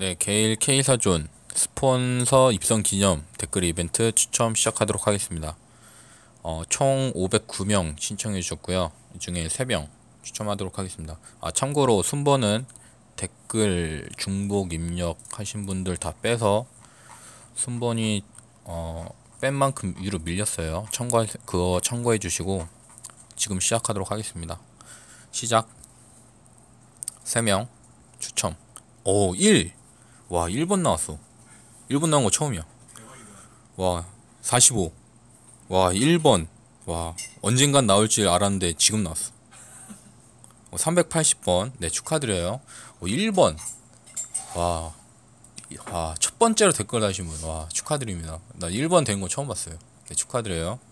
네, 게일 K사존 스폰서 입성 기념 댓글 이벤트 추첨 시작하도록 하겠습니다. 어, 총 509명 신청해 주셨고요. 이 중에 3명 추첨하도록 하겠습니다. 아, 참고로 순번은 댓글 중복 입력하신 분들 다 빼서 순번이 어, 뺀 만큼 위로 밀렸어요. 참고 그거 참고해 주시고 지금 시작하도록 하겠습니다. 시작 3명 추첨 오1 와 1번 나왔어 1번 나온 거 처음이야 와 45. 와 1번 와 언젠간 나올 줄 알았는데 지금 나왔어 380번 어, 네 축하드려요 1번 어, 와, 와, 아, 첫 번째로 댓글 다신 분, 와, 축하드립니다. 나 1번 된 거 처음 봤어요. 네, 축하드려요.